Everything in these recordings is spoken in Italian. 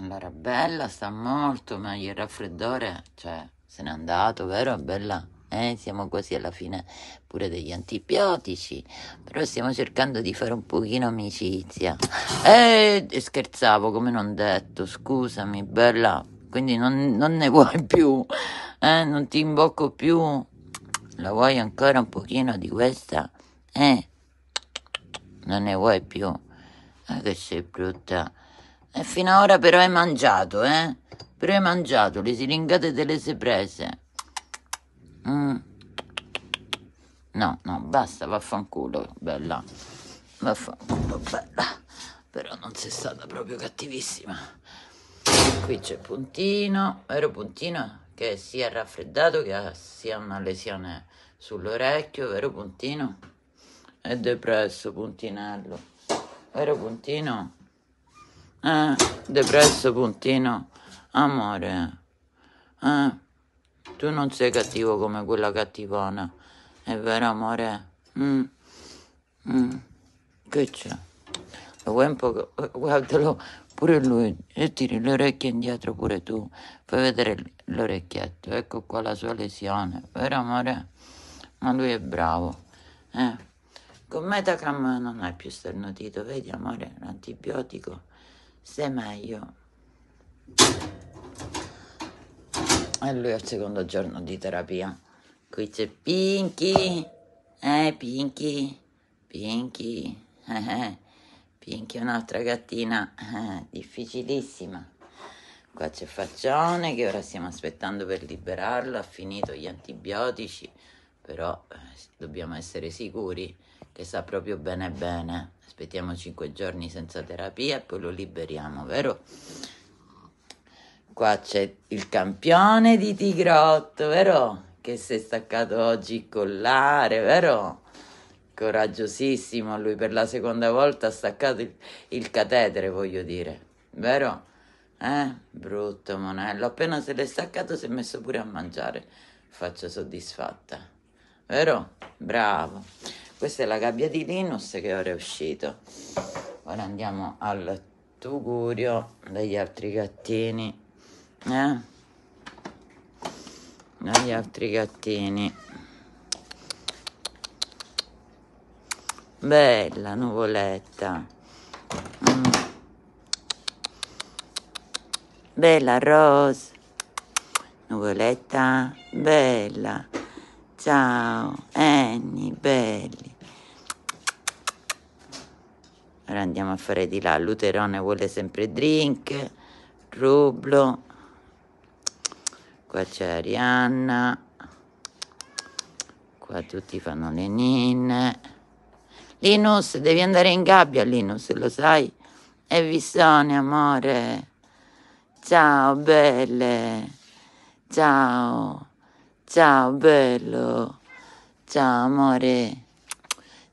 Allora, Bella sta molto, meglio, il raffreddore, cioè, se n'è andato, vero Bella? Eh, siamo quasi alla fine pure degli antibiotici, però stiamo cercando di fare un pochino amicizia. Eh, scherzavo, come non detto, scusami Bella, quindi non, non ne vuoi più, eh, non ti imbocco più. La vuoi ancora un pochino di questa? Eh, non ne vuoi più. eh, che sei brutta. E eh, fino ad ora però hai mangiato, eh? Però hai mangiato le siringate delle seprese. sei Mm. No, no, basta, vaffanculo, bella. Vaffanculo, bella. Però non sei stata proprio cattivissima. Qui c'è Puntino, vero Puntino? Che si è raffreddato, che sia una lesione sull'orecchio, vero Puntino? È depresso, Puntinello. Vero Puntino? Eh, depresso puntino, amore. Eh, tu non sei cattivo come quella cattivona. È vero, amore? Mm. Mm. Che c'è? Lo vuoi un po'? Guardalo pure lui. E tiri le orecchie indietro pure tu. Fai vedere l'orecchietto. Ecco qua la sua lesione. Vero, amore? Ma lui è bravo. Eh. Con Metacam non hai più sternutito, vedi amore, l'antibiotico Semmai io. E lui al secondo giorno di terapia. Qui c'è Pinky. Eh, Pinky. Pinky. Eh, eh. Pinky è un'altra gattina eh, difficilissima. Qua c'è Faccione che ora stiamo aspettando per liberarlo. Ha finito gli antibiotici però eh, dobbiamo essere sicuri che sta proprio bene bene. Aspettiamo 5 giorni senza terapia e poi lo liberiamo, vero? Qua c'è il campione di Tigrotto, vero? Che si è staccato oggi il collare, vero? Coraggiosissimo, lui per la seconda volta ha staccato il, il catetere, voglio dire, vero? Eh, brutto monello, appena se l'è staccato si è messo pure a mangiare. Faccia soddisfatta vero? Bravo. Questa è la gabbia di Linus che ora è uscito. Ora andiamo al tugurio degli altri gattini. Eh? Dagli altri gattini. Bella nuvoletta. Mm. Bella Rose. Nuvoletta bella. Ciao, Enni, belli. Ora andiamo a fare di là. Luterone vuole sempre drink. Rublo. Qua c'è Arianna. Qua tutti fanno le ninne. Linus, devi andare in gabbia, Linus, lo sai? E Vissone, amore. Ciao, belle. Ciao. Ciao bello, ciao amore,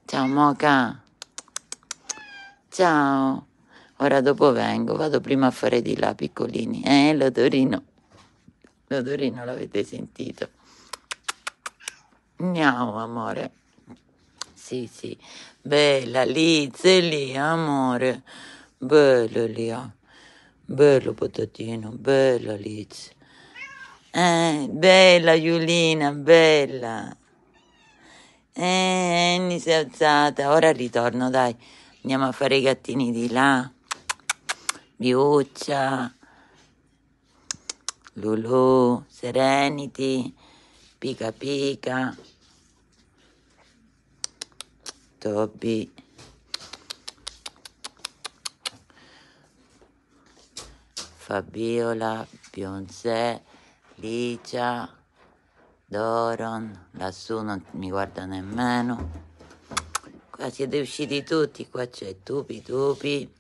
ciao moca, ciao. Ora dopo vengo, vado prima a fare di là piccolini. Eh, l'odorino, l'odorino l'avete sentito. Andiamo amore. Sì, sì, bella Liz lì, amore. Bello lì, ah. bello patatino, bella Liz. Eh, bella Iulina, bella. Eh, Annie si è alzata, ora ritorno, dai. Andiamo a fare i gattini di là. Biuccia, Lulu, Serenity, Pica Pica, Tobi. Fabiola, Beyoncé. Licia, Doron, lassù non mi guarda nemmeno. Qua siete usciti tutti, qua c'è Tupi Tupi,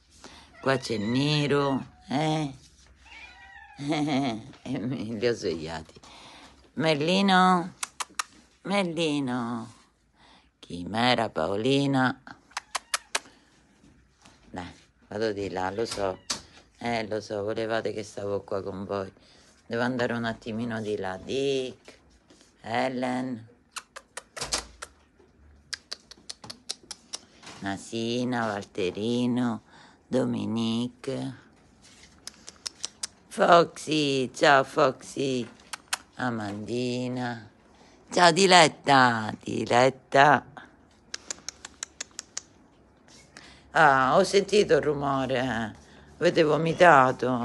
qua c'è Niro, eh? e mi, li ho svegliati. Merlino, Merlino, Chimera, Paolina. Dai, vado di là, lo so, eh, lo so, volevate che stavo qua con voi. Devo andare un attimino di là. Dick, Ellen, Nasina, Valterino, Dominique, Foxy, ciao Foxy, Amandina, ciao Diletta, Diletta. Ah, ho sentito il rumore, avete vomitato.